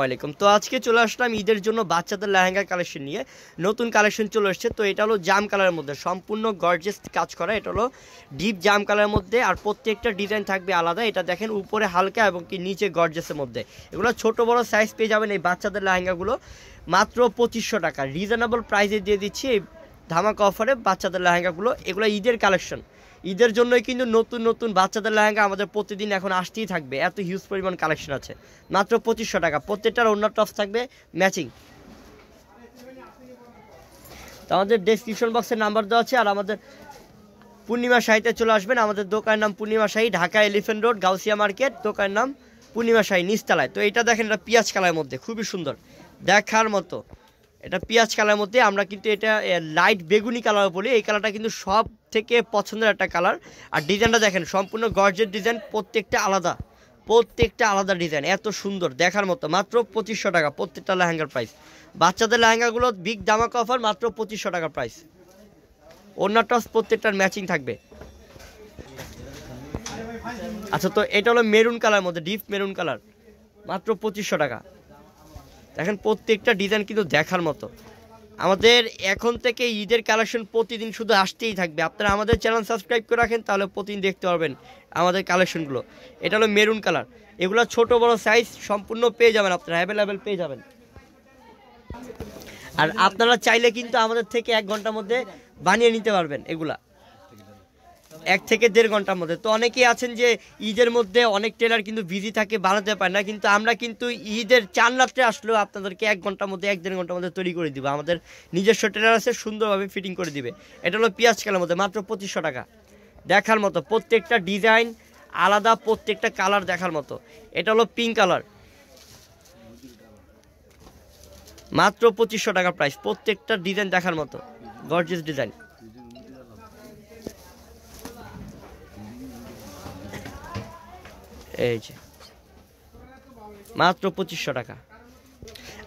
ওয়ালাইকুম তো আজকে চলে আসলাম ঈদের জন্য বাচ্চাদের লেহেঙ্গা কালেকশন নিয়ে নতুন কালেকশন চলে এসছে তো এটা হলো জাম কালারের মধ্যে সম্পূর্ণ গর্জেস কাজ করা এটা হলো ডিপ জাম কালারের মধ্যে আর প্রত্যেকটা ডিজাইন থাকবে আলাদা এটা দেখেন উপরে হালকা এবং কি নিচে গর্জেসের মধ্যে এগুলো ছোট বড় সাইজ পেয়ে যাবেন এই বাচ্চাদের লেহেঙ্গাগুলো মাত্র পঁচিশশো টাকা রিজনেবল প্রাইসে দিয়ে দিচ্ছি এই ধামাকা অফারে বাচ্চাদের লেহেঙ্গাগুলো এগুলো ঈদের কালেকশন ঈদের জন্যই কিন্তু নতুন নতুন বাচ্চাদের লেহেঙ্গা আমাদের প্রতিদিন এখন আসতেই থাকবে এত হিউজ পরিমাণ কালেকশন আছে মাত্র পঁচিশশো টাকা প্রত্যেকটার অন্য টপস থাকবে ম্যাচিং তো আমাদের ডেসক্রিপশন বক্সের নাম্বার দেওয়া আছে আর আমাদের পূর্ণিমা সাহিতে চলে আসবেন আমাদের দোকানের নাম পূর্ণিমা সাহি Dhaka elephant road Gausia market দোকানের নাম পূর্ণিমা সাহি নিচতলায় তো এটা দেখেন এটা পিঁয়াজ কালার মধ্যে খুবই সুন্দর দেখার মতো এটা পেঁয়াজ কালার মধ্যে আমরা কিন্তু এটা লাইট বেগুনি কালার বলি এই কালারটা কিন্তু সব থেকে পছন্দের একটা কালার আর ডিজাইনটা দেখেন সম্পূর্ণ গর্জের ডিজাইন প্রত্যেকটা আলাদা প্রত্যেকটা আলাদা ডিজাইন এত সুন্দর দেখার মতো মাত্র পঁচিশশো টাকা প্রত্যেকটা লেহেঙ্গার প্রাইস বাচ্চাদের লেহেঙ্গাগুলো বিগ দামাক অফার মাত্র পঁচিশশো টাকা প্রাইস অন্য টস প্রত্যেকটার ম্যাচিং থাকবে আচ্ছা তো এটা হলো মেরুন কালার মধ্যে ডিপ মেরুন কালার মাত্র পঁচিশশো টাকা দেখেন প্রত্যেকটা ডিজাইন কিন্তু দেখার মতো আমাদের এখন থেকে ঈদের কালেকশন প্রতিদিন শুধু আসতেই থাকবে আপনারা আমাদের চ্যানেল সাবস্ক্রাইব করে রাখেন তাহলে প্রতিদিন দেখতে পারবেন আমাদের কালেকশনগুলো এটা হলো মেরুন কালার এগুলো ছোট বড় সাইজ সম্পূর্ণ পেয়ে যাবেন আপনারা অ্যাভেলেবেল পেয়ে যাবেন আর আপনারা চাইলে কিন্তু আমাদের থেকে এক ঘন্টার মধ্যে বানিয়ে নিতে পারবেন এগুলা এক থেকে দেড় ঘন্টার মধ্যে তো অনেকেই আছেন যে ঈদের মধ্যে অনেক টেলার কিন্তু বিজি থাকে বানাতে পারে না কিন্তু আমরা কিন্তু ঈদের চার রাত্রে আসলেও আপনাদেরকে এক ঘন্টার মধ্যে এক দেড় ঘন্টার মধ্যে তৈরি করে দিব আমাদের নিজস্ব টেলার আছে সুন্দরভাবে ফিটিং করে দিবে এটা হলো পেঁয়াজ কালার মধ্যে মাত্র পঁচিশশো টাকা দেখার মতো প্রত্যেকটা ডিজাইন আলাদা প্রত্যেকটা কালার দেখার মতো এটা হলো পিঙ্ক কালার মাত্র পঁচিশশো টাকা প্রাইস প্রত্যেকটা ডিজাইন দেখার মতো গর্জেস ডিজাইন এই যে মাত্র পঁচিশশো টাকা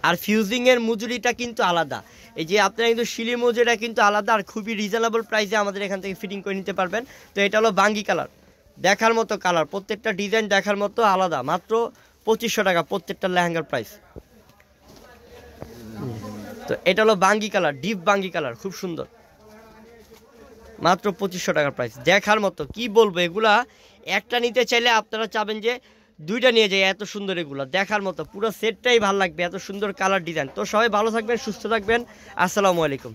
আর ফিউজিংয়ের মজুরিটা কিন্তু আলাদা এই যে আপনারা কিন্তু শিলি মজুরিটা কিন্তু আলাদা আর খুবই রিজনেবল প্রাইসে আমাদের এখান থেকে ফিটিং করে নিতে পারবেন তো এটা হলো বাঙ্গি কালার দেখার মতো কালার প্রত্যেকটা ডিজাইন দেখার মতো আলাদা মাত্র পঁচিশশো টাকা প্রত্যেকটা লেহেঙ্গার প্রাইস তো এটা হলো বাঙ্গি কালার ডিপ বাঙ্গি কালার খুব সুন্দর মাত্র পঁচিশশো টাকার প্রাইস দেখার মতো কি বলবো এগুলা একটা নিতে চাইলে আপনারা চাবেন যে দুইটা নিয়ে যাই এত সুন্দর এগুলো দেখার মতো পুরো সেটটাই ভালো লাগবে এত সুন্দর কালার ডিজাইন তো সবাই ভালো থাকবেন সুস্থ থাকবেন আসসালামু আলাইকুম